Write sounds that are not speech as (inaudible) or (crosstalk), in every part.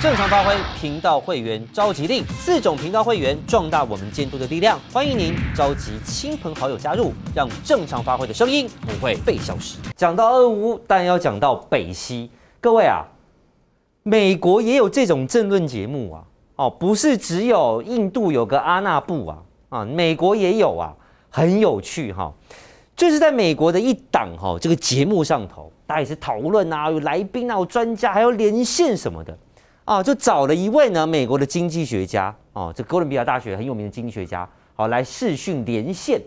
正常发挥，频道会员召集令，四种频道会员壮大我们监督的力量。欢迎您召集亲朋好友加入，让正常发挥的声音不会被消失。讲到二乌，当然要讲到北西。各位啊，美国也有这种政论节目啊，哦，不是只有印度有个阿纳布啊，啊，美国也有啊，很有趣哈。就是在美国的一档哈，这个节目上头，大家也是讨论啊，有来宾啊，有专家，还有连线什么的。啊，就找了一位呢，美国的经济学家，哦，这哥伦比亚大学很有名的经济学家，好来视讯连线，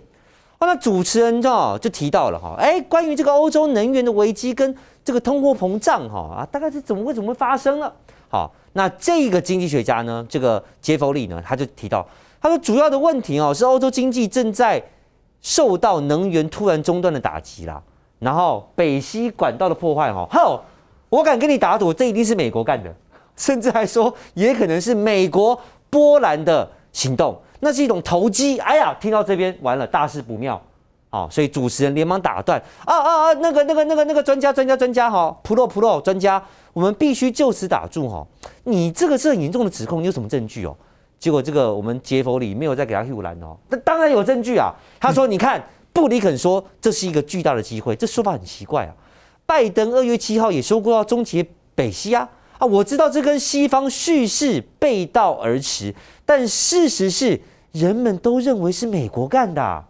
哦，那主持人哦就提到了哈，哎，关于这个欧洲能源的危机跟这个通货膨胀哈啊，大概是怎么会怎么会发生了？好，那这个经济学家呢，这个杰弗里呢，他就提到，他说主要的问题哦是欧洲经济正在受到能源突然中断的打击啦，然后北溪管道的破坏哈，吼，我敢跟你打赌，这一定是美国干的。甚至还说，也可能是美国波兰的行动，那是一种投机。哎呀，听到这边完了，大事不妙啊！所以主持人连忙打断：啊啊啊，那个那个那个那个专家专家专家哈，Pro Pro 专家，我们必须就此打住哈。你这个是很严重的指控，你有什么证据哦？结果这个我们杰弗里没有再给他护栏哦。那当然有证据啊！他说：你看布林肯说这是一个巨大的机会，这说法很奇怪啊。拜登二月七号也说过要终结北溪啊。啊，我知道这跟西方叙事背道而驰，但事实是人们都认为是美国干的，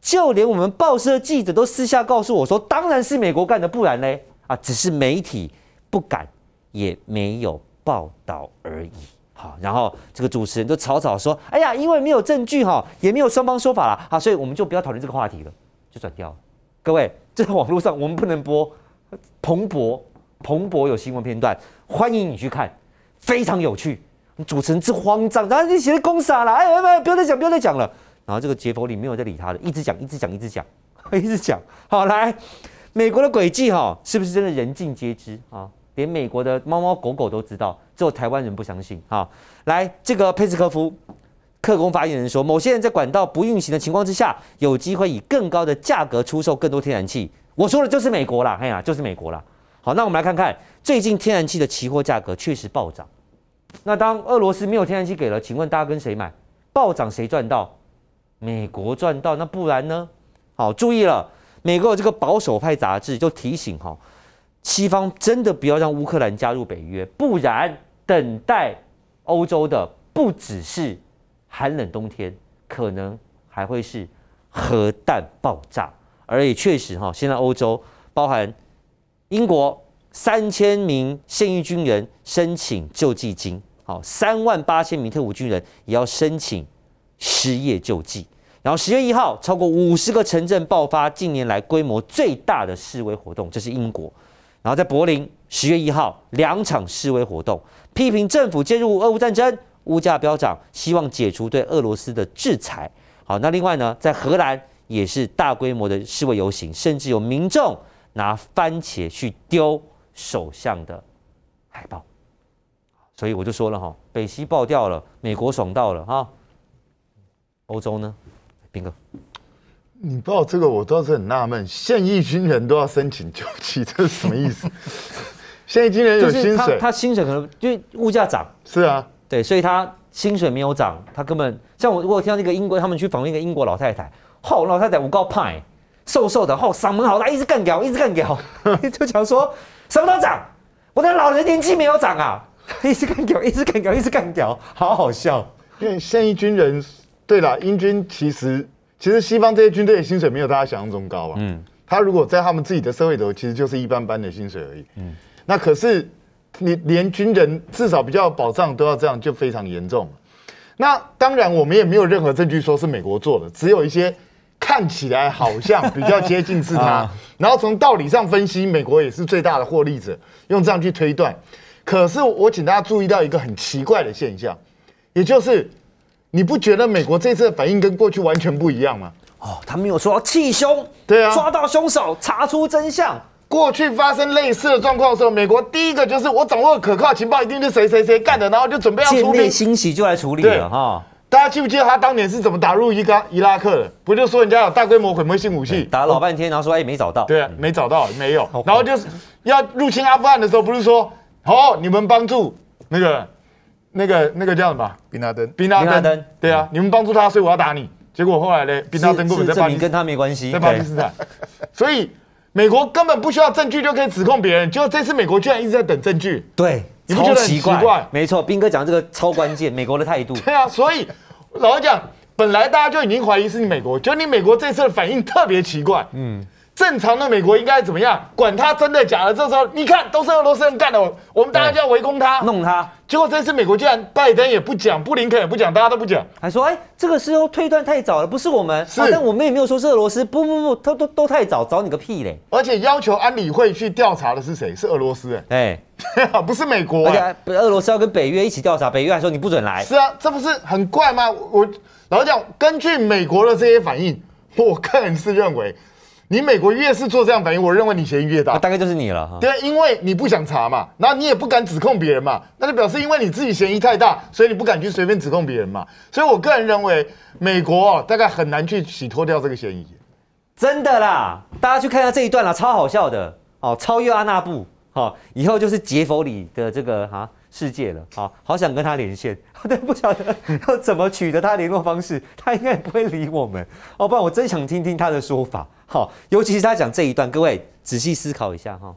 就连我们报社记者都私下告诉我说，当然是美国干的，不然嘞，啊，只是媒体不敢，也没有报道而已。好，然后这个主持人就草草说，哎呀，因为没有证据哈，也没有双方说法了，好，所以我们就不要讨论这个话题了，就转掉了。各位，这个网络上我们不能播，彭博，彭博有新闻片段。欢迎你去看，非常有趣。主持人之慌张，然后你写的攻傻了，哎呀，不要再讲，不要再讲了。然后这个杰佛里没有再理他了，一直讲，一直讲，一直讲，一直讲。好，来，美国的诡计哈，是不是真的人尽皆知啊？连美国的猫猫狗狗都知道，只有台湾人不相信哈。来，这个佩斯科夫客工发言人说，某些人在管道不运行的情况之下，有机会以更高的价格出售更多天然气。我说的就是美国啦，哎呀，就是美国啦。好，那我们来看看最近天然气的期货价格确实暴涨。那当俄罗斯没有天然气给了，请问大家跟谁买？暴涨谁赚到？美国赚到。那不然呢？好，注意了，美国这个保守派杂志就提醒哈，西方真的不要让乌克兰加入北约，不然等待欧洲的不只是寒冷冬天，可能还会是核弹爆炸。而也确实哈，现在欧洲包含。英国三千名现役军人申请救济金，好，三万八千名退伍军人也要申请失业救济。然后十月一号，超过五十个城镇爆发近年来规模最大的示威活动，这是英国。然后在柏林，十月一号，两场示威活动批评政府介入俄乌战争，物价飙涨，希望解除对俄罗斯的制裁。好，那另外呢，在荷兰也是大规模的示威游行，甚至有民众。拿番茄去丢首相的海报，所以我就说了哈，北溪爆掉了，美国爽到了哈。欧洲呢，斌哥，你报这个我倒是很纳闷，现役军人都要申请救济，这是什么意思？(laughs) 现役军人有薪水，他薪水可能因为物价涨，是啊，对，所以他薪水没有涨，他根本像我，我听到那个英国，他们去访问一个英国老太太，好，老太太，我告派、瘦瘦的，吼，嗓门好大，一直干掉，一直干掉，(laughs) 就讲说什么都涨，我的老人年纪没有涨啊，(laughs) 一直干掉，一直干掉，一直干掉，好好笑。因为现役军人，对了，英军其实其实西方这些军队的薪水没有大家想象中高啊，嗯，他如果在他们自己的社会里，其实就是一般般的薪水而已，嗯，那可是你连军人至少比较保障都要这样，就非常严重那当然，我们也没有任何证据说是美国做的，只有一些。看起来好像比较接近是他，(laughs) 然后从道理上分析，美国也是最大的获利者，用这样去推断。可是我请大家注意到一个很奇怪的现象，也就是你不觉得美国这次的反应跟过去完全不一样吗？哦，他没有说气凶，对啊，抓到凶手，查出真相。过去发生类似的状况的时候，美国第一个就是我掌握可靠情报，一定是谁谁谁干的，然后就准备要出面清洗就来处理了哈。大家记不记得他当年是怎么打入伊拉伊拉克的？不就说人家有大规模毁灭性武器，打了老半天，然后说哎没找到。对啊，没找到，没有。然后就是要入侵阿富汗的时候，不是说哦你们帮助那个那个那个叫什么？b 拉登，l 拉登，对啊，你们帮助他，所以我要打你。结果后来呢，b i 在巴黎，跟他没关系，在巴基斯坦，(laughs) 所以美国根本不需要证据就可以指控别人。结果这次美国居然一直在等证据。对，你们觉得奇怪？没错，斌哥讲这个超关键，美国的态度。对啊，所以。老实讲，本来大家就已经怀疑是你美国，觉得你美国这次的反应特别奇怪。嗯。正常的美国应该怎么样？管他真的假的，这时候你看都是俄罗斯人干的，我们大家就要围攻他、弄他。结果这次美国居然拜登也不讲，布林肯也不讲，大家都不讲，还说哎，这个时候推断太早了，不是我们。是，但我们也没有说是俄罗斯。不不不，都都都太早，找你个屁嘞！而且要求安理会去调查的是谁？是俄罗斯。哎，(laughs) 不是美国。俄罗斯要跟北约一起调查，北约还说你不准来。是啊，这不是很怪吗？我老实讲，根据美国的这些反应，我个人是认为。你美国越是做这样反应，我认为你嫌疑越大，大概就是你了，对，因为你不想查嘛，然后你也不敢指控别人嘛，那就表示因为你自己嫌疑太大，所以你不敢去随便指控别人嘛。所以我个人认为，美国大概很难去洗脱掉这个嫌疑。真的啦，大家去看一下这一段啦，超好笑的哦，超越阿纳布，哈，以后就是杰弗里的这个哈。世界了，好好想跟他连线，但 (laughs) 不晓得要怎么取得他联络方式，他应该不会理我们。哦，不然我真想听听他的说法。好，尤其是他讲这一段，各位仔细思考一下哈。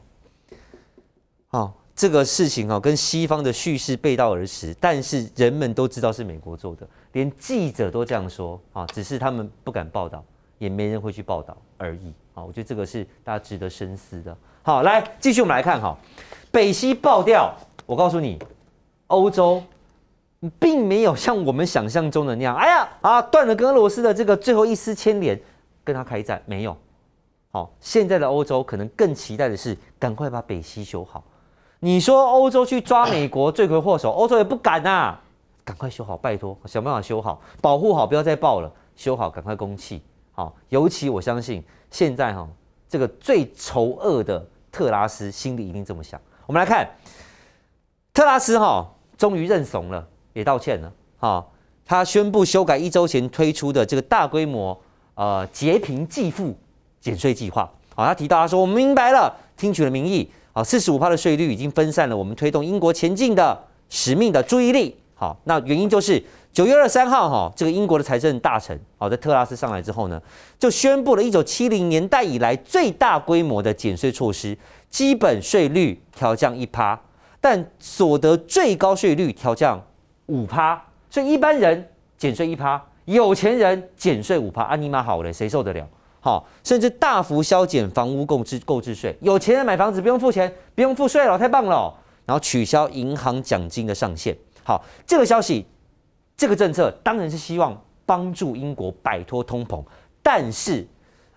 好，这个事情哦，跟西方的叙事背道而驰，但是人们都知道是美国做的，连记者都这样说啊，只是他们不敢报道，也没人会去报道而已。啊，我觉得这个是大家值得深思的。好，来继续我们来看哈，北溪爆掉。我告诉你，欧洲并没有像我们想象中的那样，哎呀啊，断了跟俄罗斯的这个最后一丝牵连，跟他开战没有？好，现在的欧洲可能更期待的是，赶快把北溪修好。你说欧洲去抓美国罪魁祸首，(coughs) 欧洲也不敢啊！赶快修好，拜托，想办法修好，保护好，不要再爆了，修好，赶快供气。好，尤其我相信现在哈，这个最仇恶的特拉斯心里一定这么想。我们来看。特拉斯哈终于认怂了，也道歉了哈。他宣布修改一周前推出的这个大规模呃截屏济付减税计划。好，他提到他说我明白了，听取了民意。好，四十五趴的税率已经分散了我们推动英国前进的使命的注意力。好，那原因就是九月二十三号哈，这个英国的财政大臣好，在特拉斯上来之后呢，就宣布了一九七零年代以来最大规模的减税措施，基本税率调降一趴。但所得最高税率调降五趴，所以一般人减税一趴，有钱人减税五趴。啊，尼玛，好嘞，谁受得了？好，甚至大幅削减房屋购置购置税，有钱人买房子不用付钱，不用付税了，太棒了。然后取消银行奖金的上限。好，这个消息，这个政策当然是希望帮助英国摆脱通膨。但是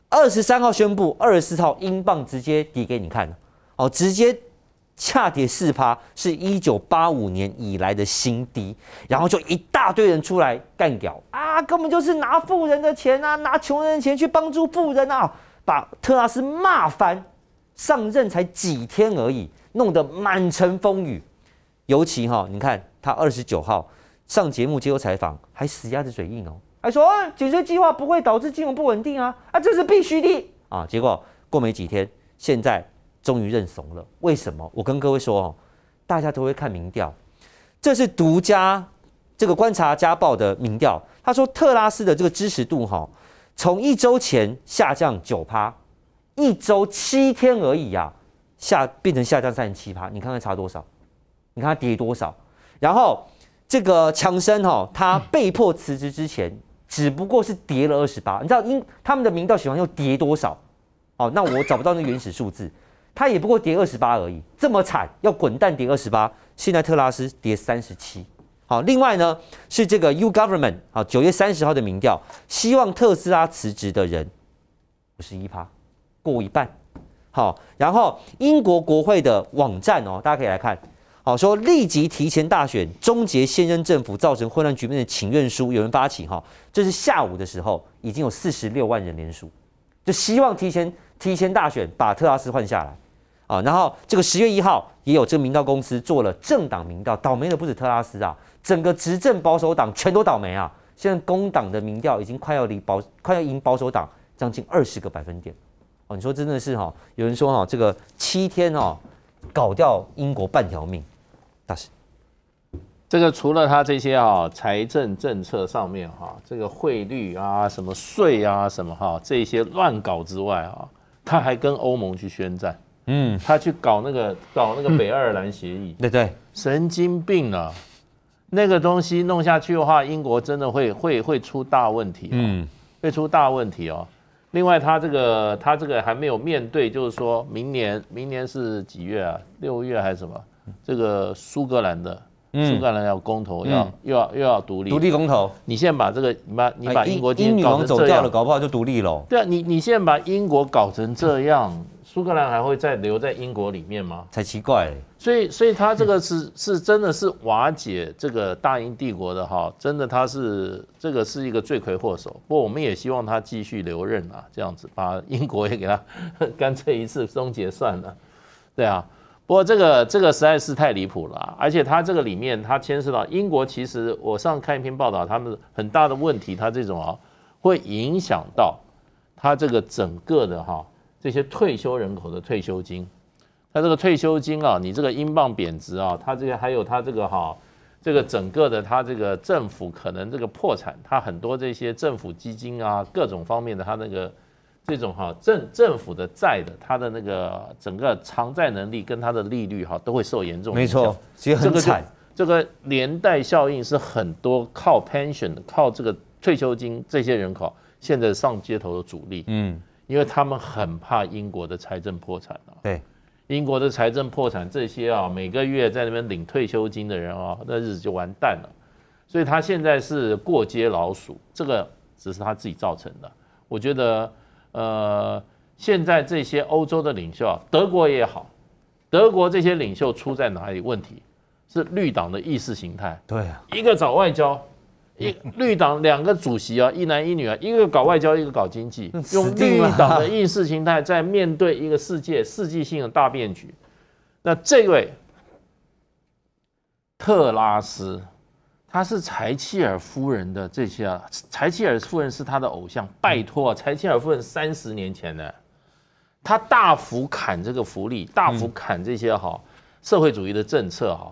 二十三号宣布，二十四号英镑直接抵给你看哦，直接。下跌四趴是一九八五年以来的新低，然后就一大堆人出来干掉啊，根本就是拿富人的钱啊，拿穷人的钱去帮助富人啊，把特拉斯骂翻，上任才几天而已，弄得满城风雨。尤其哈，你看他二十九号上节目接受采访，还死鸭子嘴硬哦，还说哦，减税计划不会导致金融不稳定啊，啊，这是必须的啊。结果过没几天，现在。终于认怂了，为什么？我跟各位说哦，大家都会看民调，这是独家这个观察家报的民调。他说特拉斯的这个支持度哈，从一周前下降九趴，一周七天而已啊，下变成下降三十七趴。你看看差多少？你看他跌多少？然后这个强生哈，他被迫辞职之前只不过是跌了二十八。你知道因他们的民调喜欢用跌多少？哦，那我找不到那原始数字。它也不过跌二十八而已，这么惨要滚蛋跌二十八。现在特拉斯跌三十七，好，另外呢是这个 U government 啊，九月三十号的民调，希望特斯拉辞职的人五十一趴过一半，好，然后英国国会的网站哦，大家可以来看，好说立即提前大选，终结现任政府造成混乱局面的请愿书有人发起哈，这是下午的时候已经有四十六万人联署，就希望提前。提前大选把特拉斯换下来，啊，然后这个十月一号也有这个民调公司做了政党民调，倒霉的不止特拉斯啊，整个执政保守党全都倒霉啊。现在工党的民调已经快要离保快要赢保守党将近二十个百分点，哦，你说真的是哈？有人说哈，这个七天哦，搞掉英国半条命，大师，这个除了他这些啊财政政策上面哈，这个汇率啊什么税啊什么哈这些乱搞之外啊。他还跟欧盟去宣战，嗯，他去搞那个搞那个北爱尔兰协议，对对，神经病啊！那个东西弄下去的话，英国真的会会会出大问题，嗯，会出大问题哦。另外，他这个他这个还没有面对，就是说明年明年是几月啊？六月还是什么？这个苏格兰的。苏格兰要公投，要又要又要独立，独立公投。你现在把这个，你把你把英国英女王走掉了，搞不好就独立了。对啊，你你现在把英国搞成这样，(laughs) 苏格兰还会再留在英国里面吗？才奇怪。所以，所以他这个是是真的是瓦解这个大英帝国的哈，真的他是这个是一个罪魁祸首。不过我们也希望他继续留任啊，这样子把英国也给他 (laughs) 干脆一次终结算了，对啊。不过这个这个实在是太离谱了，而且它这个里面它牵涉到英国，其实我上看一篇报道，他们很大的问题，它这种啊会影响到它这个整个的哈这些退休人口的退休金，它这个退休金啊，你这个英镑贬值啊，它这个还有它这个哈这个整个的它这个政府可能这个破产，它很多这些政府基金啊各种方面的它那个。这种哈政政府的债的，它的那个整个偿债能力跟它的利率哈，都会受严重影响。没错，这个这个连带效应是很多靠 pension、靠这个退休金这些人口现在上街头的主力。嗯，因为他们很怕英国的财政破产对，英国的财政破产，这些啊每个月在那边领退休金的人啊，那日子就完蛋了。所以他现在是过街老鼠，这个只是他自己造成的。我觉得。呃，现在这些欧洲的领袖啊，德国也好，德国这些领袖出在哪里？问题是绿党的意识形态。对啊，一个搞外交，(laughs) 一绿党两个主席啊，一男一女啊，一个搞外交，一个搞经济，用绿党的意识形态在面对一个世界世纪性的大变局。那这位特拉斯。他是柴契尔夫人的这些啊，柴契尔夫人是他的偶像。拜托啊，柴契尔夫人三十年前呢，他大幅砍这个福利，大幅砍这些哈社会主义的政策哈。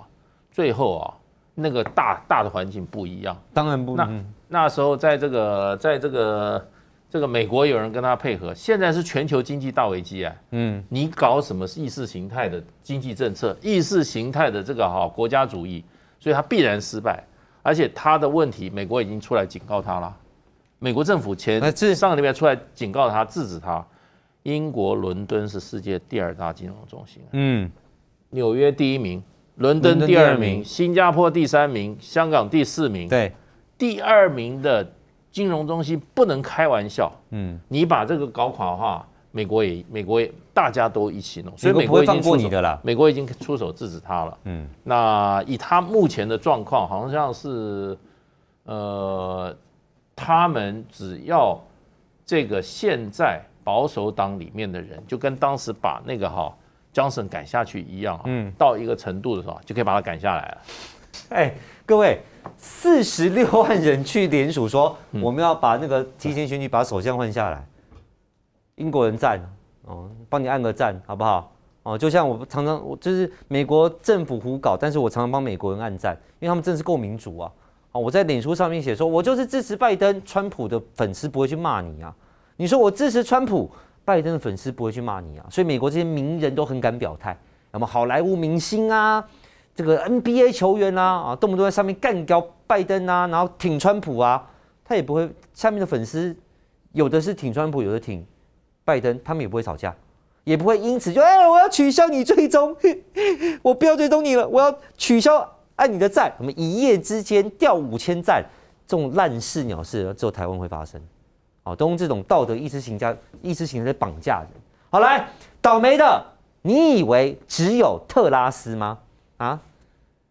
最后啊，那个大大的环境不一样，当然不。一那那时候在这个在这个这个美国有人跟他配合，现在是全球经济大危机啊。嗯，你搞什么意识形态的经济政策，意识形态的这个哈国家主义，所以他必然失败。而且他的问题，美国已经出来警告他了。美国政府前上近个礼拜出来警告他，制止他。英国伦敦是世界第二大金融中心，嗯，纽约第一名，伦敦第二名，新加坡第三名，香港第四名。对，第二名的金融中心不能开玩笑。嗯，你把这个搞垮的话。美国也，美国也，大家都一起弄，所以美国已经出手了。美国已经出手制止他了。嗯，那以他目前的状况，好像是，呃，他们只要这个现在保守党里面的人，就跟当时把那个哈 o 省赶下去一样。嗯。到一个程度的时候，就可以把他赶下来了。哎，各位，四十六万人去联署说，我们要把那个提前选举把首相换下来。英国人赞哦，帮你按个赞好不好？哦，就像我常常我就是美国政府胡搞，但是我常常帮美国人按赞，因为他们真是够民主啊！啊，我在脸书上面写说，我就是支持拜登、川普的粉丝，不会去骂你啊。你说我支持川普、拜登的粉丝不会去骂你啊？所以美国这些名人都很敢表态，那么好莱坞明星啊，这个 NBA 球员啦，啊，动不动在上面干掉拜登啊，然后挺川普啊，他也不会下面的粉丝有的是挺川普，有的挺。拜登他们也不会吵架，也不会因此就哎，我要取消你追踪，(laughs) 我不要追踪你了，我要取消按你的赞，我们一夜之间掉五千赞，这种烂事鸟事只有台湾会发生，哦，都用这种道德意识形家意识形在绑架人。好，来倒霉的，你以为只有特拉斯吗？啊，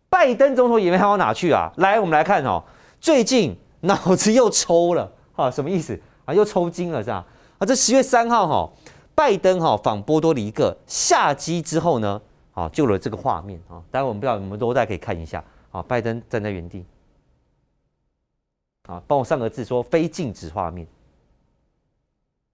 拜登总统也没好到哪去啊。来，我们来看哦，最近脑子又抽了啊，什么意思啊？又抽筋了是吧？啊，这十月三号哈，拜登哈访波多黎各下机之后呢，啊，就了这个画面啊。待会我们不知道我们多，大家可以看一下啊。拜登站在原地，啊，帮我上个字说非静止画面。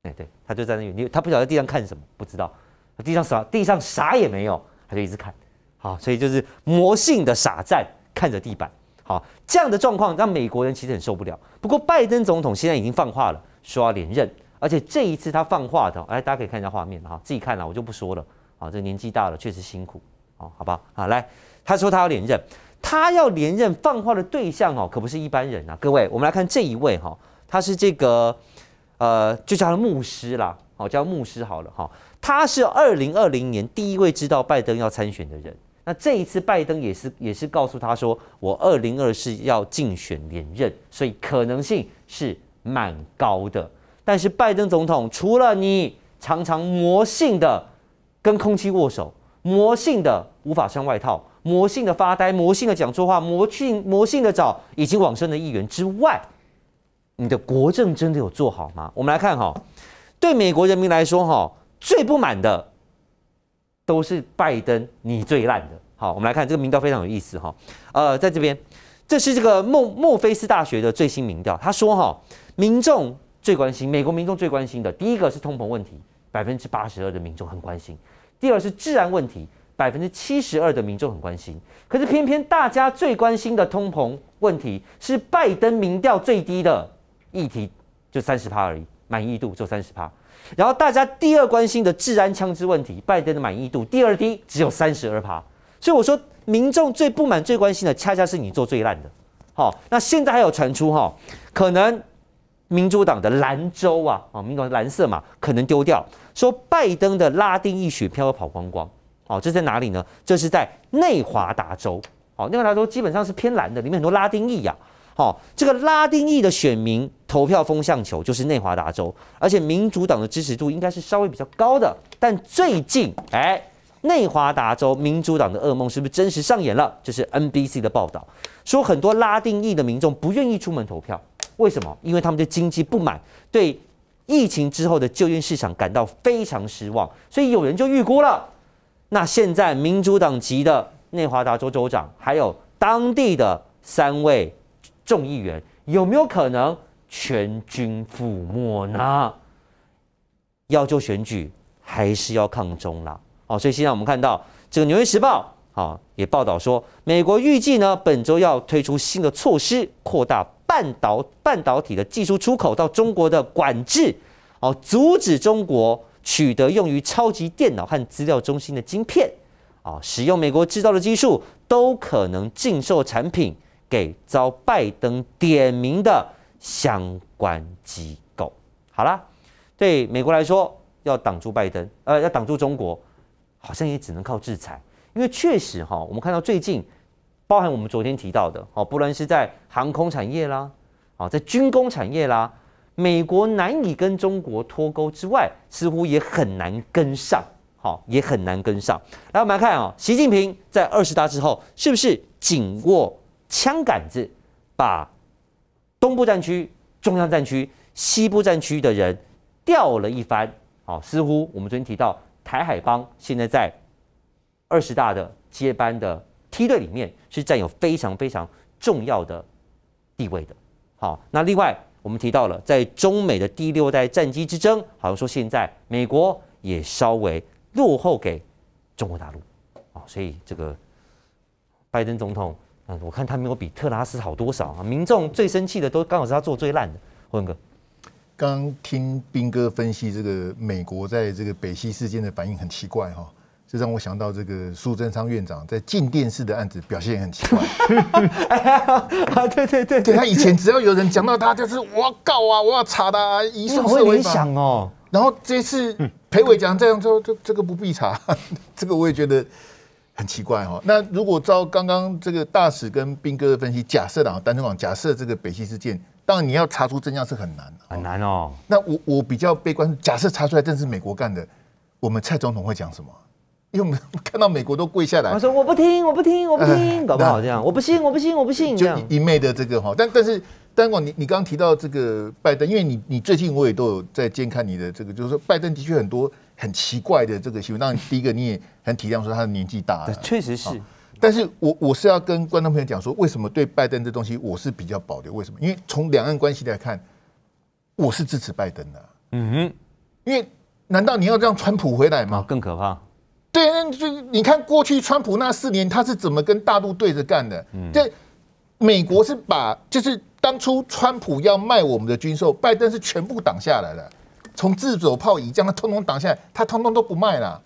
哎，对，他就站在原地，他不知道在地上看什么，不知道地上啥，地上啥也没有，他就一直看。好，所以就是魔性的傻站，看着地板。好，这样的状况让美国人其实很受不了。不过，拜登总统现在已经放话了，说要连任。而且这一次他放话的，哎，大家可以看一下画面哈，自己看了我就不说了。好，这年纪大了确实辛苦哦，好吧？好，来，他说他要连任，他要连任，放话的对象哦，可不是一般人啊。各位，我们来看这一位哈，他是这个，呃，就叫他牧师啦，好，叫牧师好了哈。他是二零二零年第一位知道拜登要参选的人。那这一次拜登也是，也是告诉他说，我二零二四要竞选连任，所以可能性是蛮高的。但是拜登总统除了你常常魔性的跟空气握手，魔性的无法穿外套，魔性的发呆，魔性的讲错话，魔性魔性的找已经往生的议员之外，你的国政真的有做好吗？我们来看哈，对美国人民来说哈，最不满的都是拜登，你最烂的。好，我们来看这个民调非常有意思哈，呃，在这边，这是这个墨墨菲斯大学的最新民调，他说哈，民众。最关心美国民众最关心的，第一个是通膨问题，百分之八十二的民众很关心；第二是治安问题，百分之七十二的民众很关心。可是偏偏大家最关心的通膨问题是拜登民调最低的议题，就三十趴而已，满意度就三十趴。然后大家第二关心的治安枪支问题，拜登的满意度第二低，只有三十二趴。所以我说，民众最不满、最关心的，恰恰是你做最烂的。好，那现在还有传出哈，可能。民主党的兰州啊，哦，民主党蓝色嘛，可能丢掉。说拜登的拉丁裔选票跑光光，哦，这在哪里呢？这是在内华达州，哦，内华达州基本上是偏蓝的，里面很多拉丁裔呀，好，这个拉丁裔的选民投票风向球就是内华达州，而且民主党的支持度应该是稍微比较高的。但最近，哎，内华达州民主党的噩梦是不是真实上演了？这是 NBC 的报道，说很多拉丁裔的民众不愿意出门投票。为什么？因为他们对经济不满，对疫情之后的就业市场感到非常失望，所以有人就预估了。那现在民主党籍的内华达州州长，还有当地的三位众议员，有没有可能全军覆没呢？要就选举，还是要抗争了？哦，所以现在我们看到这个《纽约时报》。啊，也报道说，美国预计呢，本周要推出新的措施，扩大半导半导体的技术出口到中国的管制，哦，阻止中国取得用于超级电脑和资料中心的晶片，啊，使用美国制造的技术都可能禁售产品给遭拜登点名的相关机构。好啦，对美国来说，要挡住拜登，呃，要挡住中国，好像也只能靠制裁。因为确实哈，我们看到最近，包含我们昨天提到的，哦，不论是在航空产业啦，啊，在军工产业啦，美国难以跟中国脱钩之外，似乎也很难跟上，好，也很难跟上。来，我们来看啊，习近平在二十大之后，是不是紧握枪杆子，把东部战区、中央战区、西部战区的人调了一番？好，似乎我们昨天提到台海帮现在在。二十大的接班的梯队里面是占有非常非常重要的地位的。好，那另外我们提到了在中美的第六代战机之争，好像说现在美国也稍微落后给中国大陆啊，所以这个拜登总统，嗯，我看他没有比特拉斯好多少啊。民众最生气的都刚好是他做最烂的。文哥，刚听兵哥分析这个美国在这个北溪事件的反应很奇怪哈。这让我想到这个苏贞昌院长在禁电视的案子表现很奇怪。(laughs) 对对对，他以前只要有人讲到他，就是我要告啊，我要查的，送社会影响哦。然后这次裴伟讲这样之后，这这个不必查，这个我也觉得很奇怪哈。那如果照刚刚这个大使跟兵哥的分析，假设党、单存党，假设这个北溪事件，然你要查出真相是很难，很难哦。那我我比较悲观，假设查出来真是美国干的，我们蔡总统会讲什么？又看到美国都跪下来，他说：“我不听，我不听，我不听，搞不好这样，我不信，我不信，我不信。”这样一昧的这个哈，但但是，丹广你你刚刚提到这个拜登，因为你你最近我也都有在监看你的这个，就是说拜登的确很多很奇怪的这个新当然，第一个你也很体谅说他的年纪大了，确实是。但是我我是要跟观众朋友讲说，为什么对拜登这东西我是比较保留？为什么？因为从两岸关系来看，我是支持拜登的。嗯，哼，因为难道你要让川普回来吗？更可怕。对，那就你看过去川普那四年，他是怎么跟大陆对着干的？嗯，这美国是把就是当初川普要卖我们的军售，拜登是全部挡下来了，从自走炮、以将他通通挡下来，他通通都不卖了，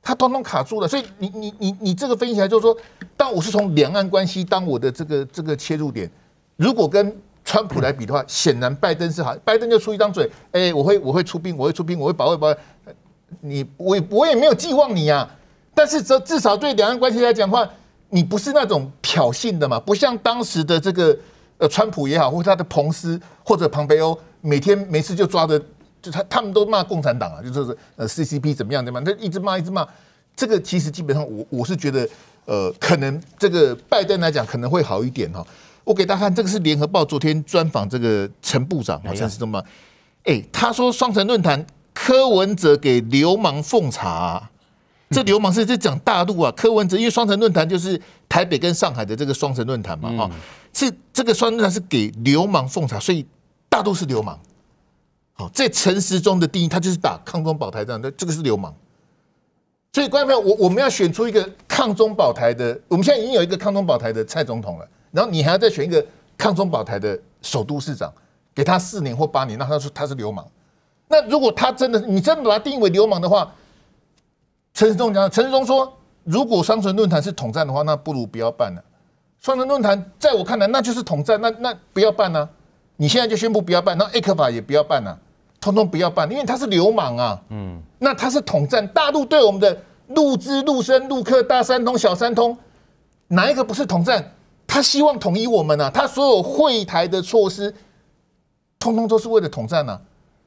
他通通卡住了。所以你你你你这个分析起来就是说，当我是从两岸关系当我的这个这个切入点，如果跟川普来比的话，显然拜登是好，拜登就出一张嘴，哎，我会我会出兵，我会出兵，我会保卫保。你我我也没有寄望你啊，但是这至少对两岸关系来讲话，你不是那种挑衅的嘛，不像当时的这个呃川普也好，或者他的彭斯或者庞培欧，每天没事就抓着就他他们都骂共产党啊，就是呃 CCP 怎么样怎么样，他一直骂一直骂。这个其实基本上我我是觉得呃可能这个拜登来讲可能会好一点哈。我给大家看这个是联合报昨天专访这个陈部长，好像是这么，哎他说双城论坛。柯文哲给流氓奉茶，这流氓是在讲大陆啊。柯文哲因为双城论坛就是台北跟上海的这个双城论坛嘛，哈，是这个双城论坛是给流氓奉茶，所以大陆是流氓。好，在陈时中的定义，他就是打抗中保台战的，这个是流氓。所以，观众朋友，我我们要选出一个抗中保台的，我们现在已经有一个抗中保台的蔡总统了，然后你还要再选一个抗中保台的首都市长，给他四年或八年，那他说他是流氓。那如果他真的，你真把他定义为流氓的话，陈世忠讲，陈世忠说，如果双城论坛是统战的话，那不如不要办了。双城论坛在我看来，那就是统战，那那不要办呢？你现在就宣布不要办，那 A 克法也不要办了，通通不要办，因为他是流氓啊。嗯，那他是统战，大陆对我们的陆资、陆生、陆客大三通、小三通，哪一个不是统战？他希望统一我们呢？他所有会台的措施，通通都是为了统战呢。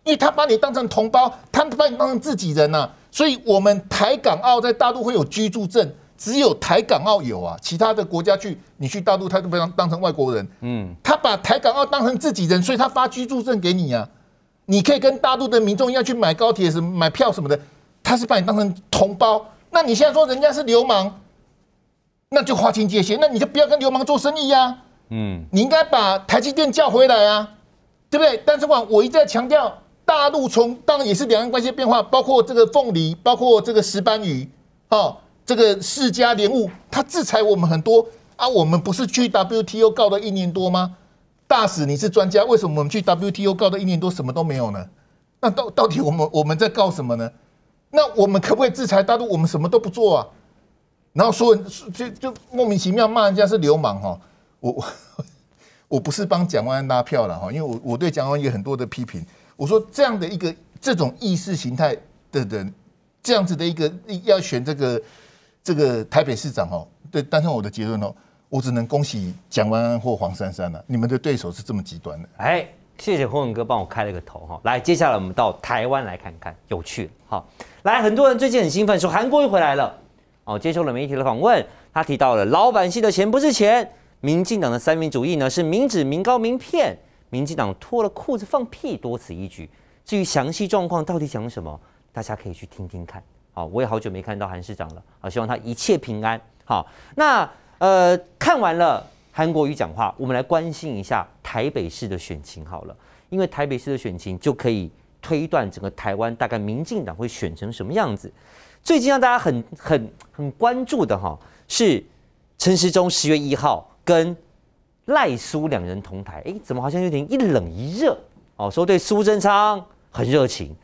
因为他把你当成同胞，他把你当成自己人啊。所以我们台港澳在大陆会有居住证，只有台港澳有啊，其他的国家去，你去大陆，他都非常当成外国人。嗯，他把台港澳当成自己人，所以他发居住证给你啊，你可以跟大陆的民众一样去买高铁什么买票什么的。他是把你当成同胞，那你现在说人家是流氓，那就划清界限，那你就不要跟流氓做生意呀。嗯，你应该把台积电叫回来啊，对不对？但是，我我一再强调。大陆从当然也是两岸关系的变化，包括这个凤梨，包括这个石斑鱼，哦，这个释迦莲雾，他制裁我们很多啊，我们不是去 WTO 告了一年多吗？大使你是专家，为什么我们去 WTO 告了一年多什么都没有呢？那到到底我们我们在告什么呢？那我们可不可以制裁大陆？我们什么都不做啊？然后说就就莫名其妙骂人家是流氓哈！我我我不是帮蒋万安拉票了哈，因为我我对蒋万安有很多的批评。我说这样的一个这种意识形态的人，这样子的一个要选这个这个台北市长哦，对，但是我的结论哦，我只能恭喜蒋万安或黄珊珊了，你们的对手是这么极端的。哎，谢谢洪文哥帮我开了个头哈，来，接下来我们到台湾来看看，有趣哦，来，很多人最近很兴奋，说韩国又回来了哦，接受了媒体的访问，他提到了老板系的钱不是钱，民进党的三民主义呢是民脂民膏民片。民进党脱了裤子放屁，多此一举。至于详细状况到底讲什么，大家可以去听听看。好，我也好久没看到韩市长了，好，希望他一切平安。好，那呃，看完了韩国瑜讲话，我们来关心一下台北市的选情好了，因为台北市的选情就可以推断整个台湾大概民进党会选成什么样子。最近让大家很很很关注的哈，是陈时中十月一号跟赖苏两人同台，哎，怎么好像有点一冷一热哦？说对苏贞昌很热情，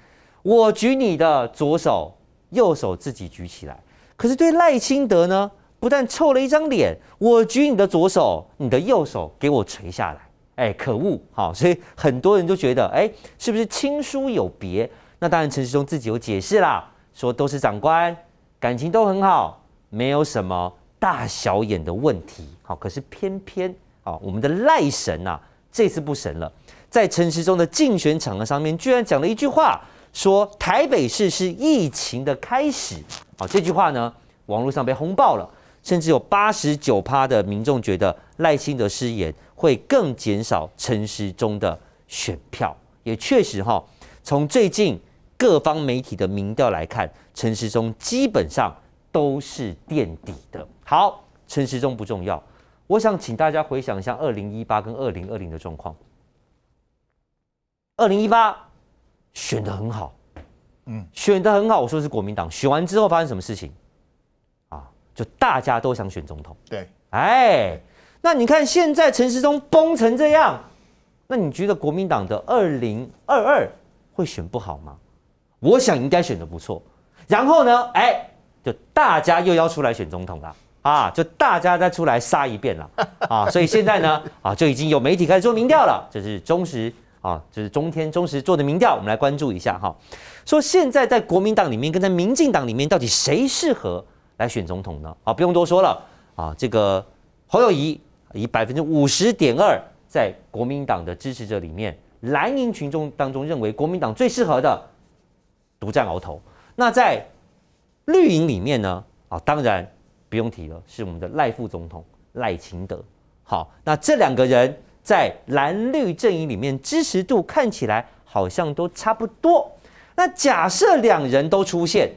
我举你的左手，右手自己举起来。可是对赖清德呢，不但臭了一张脸，我举你的左手，你的右手给我垂下来。哎，可恶！好，所以很多人都觉得，哎，是不是亲疏有别？那当然，陈世忠自己有解释啦，说都是长官，感情都很好，没有什么大小眼的问题。好，可是偏偏。啊，我们的赖神呐，这次不神了，在陈时中的竞选场合上面，居然讲了一句话，说台北市是疫情的开始。啊，这句话呢，网络上被轰爆了，甚至有八十九趴的民众觉得赖清德失言会更减少陈时中的选票，也确实哈。从最近各方媒体的民调来看，陈时中基本上都是垫底的。好，陈时中不重要。我想请大家回想一下二零一八跟二零二零的状况。二零一八选的很好，嗯，选的很好。我说是国民党选完之后发生什么事情？啊，就大家都想选总统。对，哎，那你看现在陈时中崩成这样，那你觉得国民党的二零二二会选不好吗？我想应该选的不错。然后呢，哎，就大家又要出来选总统了。啊，就大家再出来杀一遍了 (laughs) 啊！所以现在呢，啊，就已经有媒体开始做民调了，就是中实啊，就是中天中实做的民调，我们来关注一下哈。说现在在国民党里面跟在民进党里面，到底谁适合来选总统呢？啊，不用多说了啊，这个侯友谊以百分之五十点二在国民党的支持者里面，蓝营群众当中认为国民党最适合的独占鳌头。那在绿营里面呢？啊，当然。不用提了，是我们的赖副总统赖清德。好，那这两个人在蓝绿阵营里面支持度看起来好像都差不多。那假设两人都出现，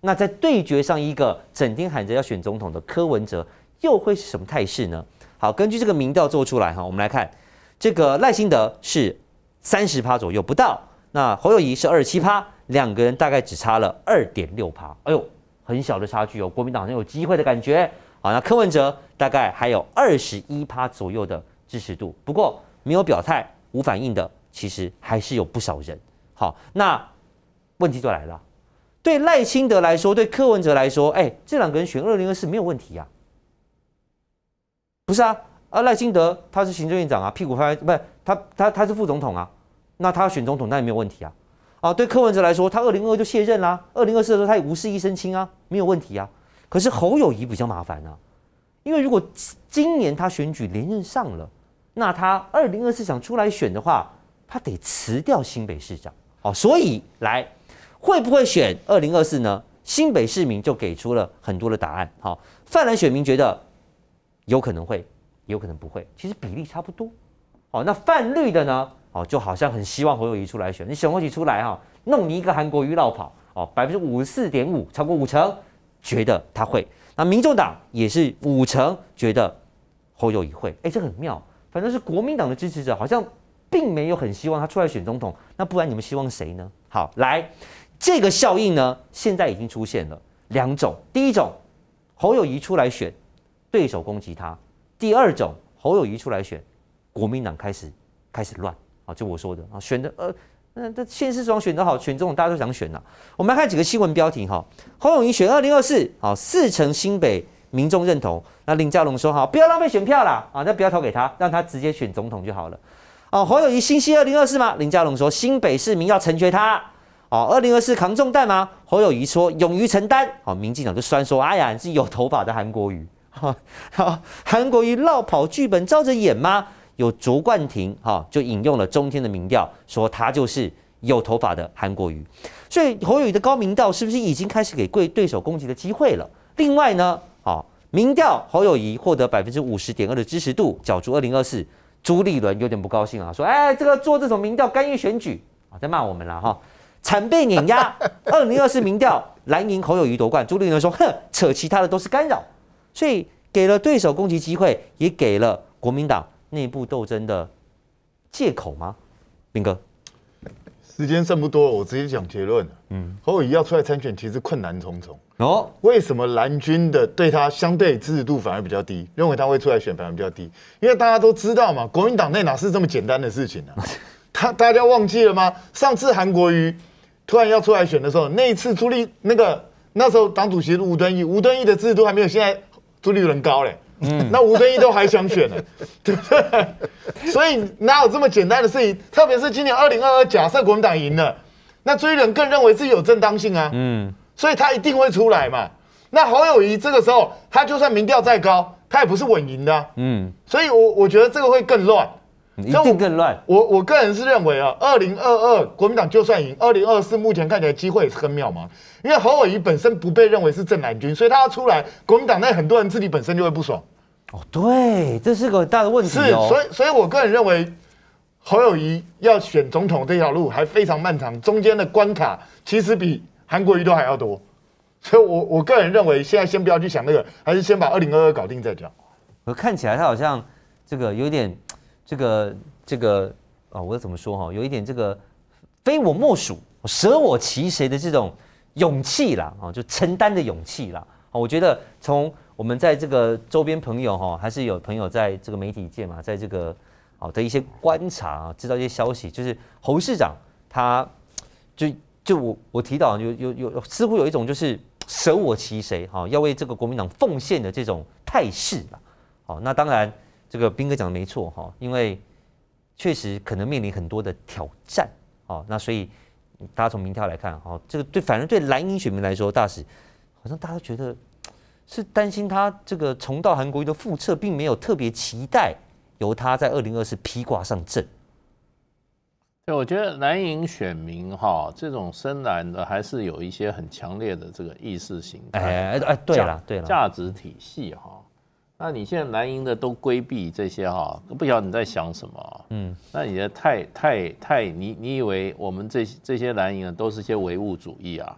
那在对决上，一个整天喊着要选总统的柯文哲，又会是什么态势呢？好，根据这个民调做出来哈，我们来看这个赖清德是三十趴左右不到，那侯友谊是二十七趴，两个人大概只差了二点六趴。哎呦！很小的差距，有国民党能有机会的感觉。好，那柯文哲大概还有二十一趴左右的支持度，不过没有表态、无反应的其实还是有不少人。好，那问题就来了：对赖清德来说，对柯文哲来说，哎，这两个人选二零二四没有问题呀？不是啊，啊，赖清德他是行政院长啊，屁股拍不是他他他是副总统啊，那他要选总统，那也没有问题啊。啊，对柯文哲来说，他二零二就卸任啦。二零二四的时候，他也无事一身轻啊，没有问题啊。可是侯友谊比较麻烦啊，因为如果今年他选举连任上了，那他二零二四想出来选的话，他得辞掉新北市长哦。所以来会不会选二零二四呢？新北市民就给出了很多的答案。好，泛蓝选民觉得有可能会，有可能不会，其实比例差不多。哦，那泛绿的呢？哦，就好像很希望侯友谊出来选，你选欢侯友谊出来哈，弄你一个韩国瑜绕跑哦，百分之五十四点五，超过五成觉得他会，那民众党也是五成觉得侯友谊会，哎，这很妙，反正是国民党的支持者好像并没有很希望他出来选总统，那不然你们希望谁呢？好，来这个效应呢，现在已经出现了两种，第一种侯友谊出来选，对手攻击他；，第二种侯友谊出来选，国民党开始开始乱。就我说的啊，选的呃，那这现实中选得好，选总大家都想选呐。我们来看几个新闻标题哈。侯友谊选二零二四，好，四成新北民众认同。那林佳龙说好，不要浪费选票啦，啊，那不要投给他，让他直接选总统就好了。哦，侯友谊新希二零二四吗？林佳龙说，新北市民要成全他哦，二零二四扛重担吗？侯友谊说，勇于承担。哦，民进党就酸说，哎呀，你是有头发的韩国瑜哈、啊，(laughs) 韩国瑜绕跑剧本照着演吗？有卓冠廷哈就引用了中天的民调，说他就是有头发的韩国瑜，所以侯友谊的高明道是不是已经开始给贵对手攻击的机会了？另外呢，啊，民调侯友谊获得百分之五十点二的支持度，角逐二零二四。朱立伦有点不高兴啊，说：哎，这个做这种民调干预选举啊，在骂我们了哈，惨被碾压。二零二四民调蓝营侯友谊夺冠，朱立伦说：哼，扯其他的都是干扰，所以给了对手攻击机会，也给了国民党。内部斗争的借口吗，兵哥？时间剩不多了，我直接讲结论。嗯，侯友宜要出来参选，其实困难重重。哦，为什么蓝军的对他相对支持度反而比较低？认为他会出来选，反而比较低，因为大家都知道嘛，国民党内哪是这么简单的事情呢？(laughs) 他大家忘记了吗？上次韩国瑜突然要出来选的时候，那一次朱立那个那时候党主席吴敦义，吴敦义的支持度还没有现在朱立伦高嘞。嗯，那吴敦义都还想选呢，对不对？所以哪有这么简单的事情？特别是今年二零二二假设国民党赢了，那追人更认为自己有正当性啊，嗯，所以他一定会出来嘛。那侯友谊这个时候，他就算民调再高，他也不是稳赢的，嗯，所以我我觉得这个会更乱。更乱。我我个人是认为啊，二零二二国民党就算赢，二零二四目前看起来机会也是很渺茫。因为侯友谊本身不被认为是正蓝军，所以他要出来，国民党内很多人自己本身就会不爽。哦，对，这是个大的问题。是，所以所以我个人认为，侯友谊要选总统这条路还非常漫长，中间的关卡其实比韩国瑜都还要多。所以我我个人认为，现在先不要去想那个，还是先把二零二二搞定再讲。我看起来他好像这个有点。这个这个啊，我怎么说哈？有一点这个非我莫属，舍我其谁的这种勇气啦，啊，就承担的勇气啦。啊，我觉得从我们在这个周边朋友哈，还是有朋友在这个媒体界嘛，在这个哦的一些观察啊，知道一些消息，就是侯市长他就就我我提到有有有似乎有一种就是舍我其谁哈，要为这个国民党奉献的这种态势了。好，那当然。这个斌哥讲的没错哈，因为确实可能面临很多的挑战哈，那所以大家从明天来看哈，这个对，反正对蓝营选民来说，大使好像大家觉得是担心他这个重到韩国瑜的复测，并没有特别期待由他在二零二四披挂上阵。对，我觉得蓝营选民哈，这种深蓝的还是有一些很强烈的这个意识形态，哎哎，对了对了，价值体系哈。那你现在蓝营的都规避这些哈，不晓得你在想什么。嗯，那你的太太太你你以为我们这这些蓝营的都是些唯物主义啊，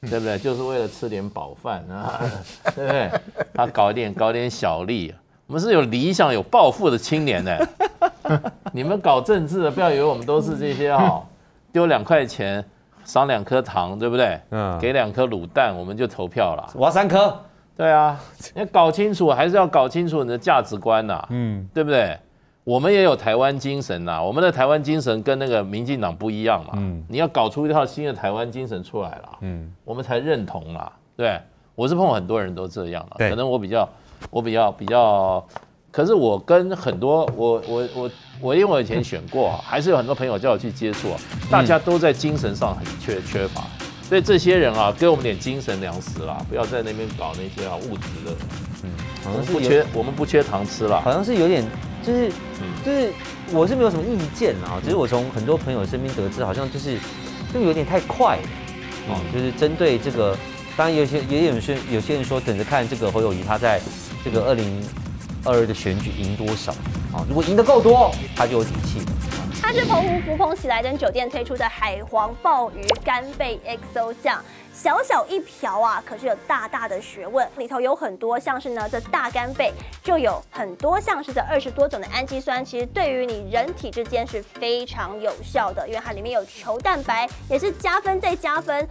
对不对？就是为了吃点饱饭啊，(laughs) 对不对？他搞点搞点小利，我们是有理想有抱负的青年呢。(laughs) 你们搞政治的不要以为我们都是这些哈，丢两块钱赏两颗糖，对不对？嗯，给两颗卤蛋我们就投票了。我要三颗。对啊，你要搞清楚还是要搞清楚你的价值观呐，嗯，对不对？我们也有台湾精神呐，我们的台湾精神跟那个民进党不一样嘛，嗯，你要搞出一套新的台湾精神出来了，嗯，我们才认同啦。对，我是碰很多人都这样了，可能我比较，我比较比较，可是我跟很多我我我我因为我以前选过，还是有很多朋友叫我去接触，大家都在精神上很缺缺乏。所以这些人啊，给我们点精神粮食啦，不要在那边搞那些啊物质的。嗯，好像是不缺，我们不缺糖吃了。好像是有点，就是，就是，我是没有什么意见啊，只是我从很多朋友身边得知，好像就是，就有点太快了。哦，就是针对这个，当然有些也有些有些人说等着看这个侯友谊他在这个二零二二的选举赢多少啊，如果赢得够多，他就有底气。这是澎湖福朋喜来登酒店推出的海皇鲍鱼干贝 XO 酱，小小一瓢啊，可是有大大的学问。里头有很多，像是呢，这大干贝就有很多，像是这二十多种的氨基酸，其实对于你人体之间是非常有效的，因为它里面有球蛋白，也是加分再加分。